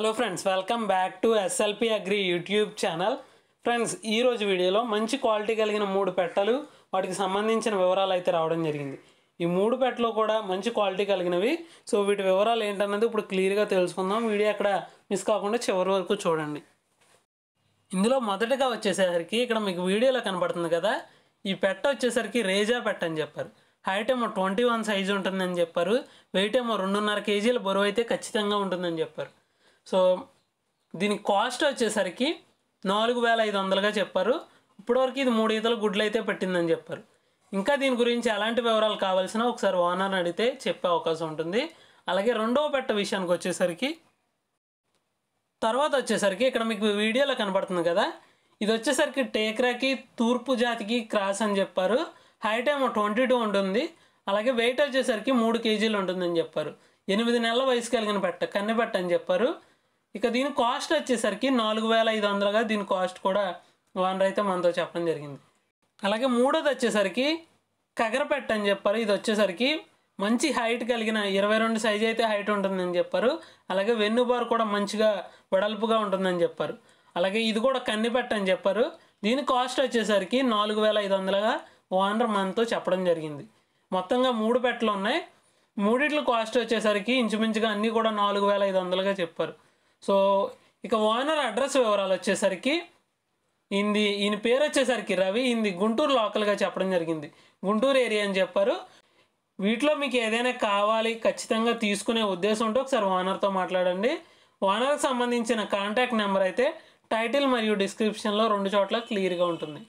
hello friends welcome back to SLP agri YouTube channel friends ఈరోజు వీడియోలో మంచి quality కలిగిన మూడు పెట్టలు వాటికి సంబంధించిన వివరాలు అయితే రావడం జరిగింది ఈ మూడు పెట్టలు కూడా మంచి క్వాలిటీ కలిగినవి సో వీటి వివరాలు ఏంటన్నది ఇప్పుడు క్లియర్గా తెలుసుకుందాం వీడియో అక్కడ మిస్ కాకుండా చివరి వరకు చూడండి ఇందులో మొదటగా వచ్చేసరికి ఇక్కడ మీకు వీడియోలో కనబడుతుంది కదా ఈ పెట్ట వచ్చేసరికి రేజా పెట్ట అని చెప్పారు హైట్ ఏమో ట్వంటీ వన్ సైజు ఉంటుందని చెప్పారు వెయిట్ ఏమో రెండున్నర కేజీల బరువు అయితే ఖచ్చితంగా ఉంటుందని చెప్పారు సో దీని కాస్ట్ వచ్చేసరికి నాలుగు వేల ఐదు వందలుగా చెప్పారు ఇప్పటివరకు ఇది మూడు ఈతలు గుడ్లు అయితే పెట్టిందని చెప్పారు ఇంకా దీని గురించి ఎలాంటి వివరాలు కావాల్సిన ఒకసారి ఓనర్ అడిగితే చెప్పే అవకాశం ఉంటుంది అలాగే రెండవ పెట్ట విషయానికి వచ్చేసరికి తర్వాత వచ్చేసరికి ఇక్కడ మీకు వీడియోలో కనబడుతుంది కదా ఇది వచ్చేసరికి టేక్రాకి తూర్పు జాతికి క్రాస్ అని చెప్పారు హైట్ ఏమో ట్వంటీ టూ ఉంటుంది అలాగే వెయిట్ వచ్చేసరికి మూడు కేజీలు ఉంటుందని చెప్పారు ఎనిమిది నెలల వయసు కలిగిన పెట్ట కన్నెపెట్ట అని చెప్పారు ఇక దీని కాస్ట్ వచ్చేసరికి నాలుగు వేల ఐదు వందలుగా దీని కాస్ట్ కూడా ఓనర్ అయితే మనతో చెప్పడం జరిగింది అలాగే మూడోది వచ్చేసరికి కగరపెట్ట అని చెప్పారు ఇది వచ్చేసరికి మంచి హైట్ కలిగిన ఇరవై రెండు సైజ్ అయితే హైట్ ఉంటుందని చెప్పారు అలాగే వెన్నుబారు కూడా మంచిగా వెడల్పుగా ఉంటుందని చెప్పారు అలాగే ఇది కూడా కన్నిపెట్ట అని చెప్పారు దీని కాస్ట్ వచ్చేసరికి నాలుగు వేల ఐదు వందలుగా ఓనర్ మనతో చెప్పడం జరిగింది మొత్తంగా మూడు పెట్టలు ఉన్నాయి మూడిట్ల కాస్ట్ వచ్చేసరికి ఇంచుమించుగా అన్నీ కూడా నాలుగు వేల ఐదు వందలుగా చెప్పారు సో ఇక ఓనర్ అడ్రస్ వివరాలు వచ్చేసరికి ఇంది ఈయన పేరు వచ్చేసరికి రవి ఇంది గుంటూరు లోకల్గా చెప్పడం జరిగింది గుంటూరు ఏరియా అని చెప్పారు వీటిలో మీకు ఏదైనా కావాలి ఖచ్చితంగా తీసుకునే ఉద్దేశం ఉంటే ఒకసారి ఓనర్తో మాట్లాడండి ఓనర్కి సంబంధించిన కాంటాక్ట్ నెంబర్ అయితే టైటిల్ మరియు డిస్క్రిప్షన్లో రెండు చోట్ల క్లియర్గా ఉంటుంది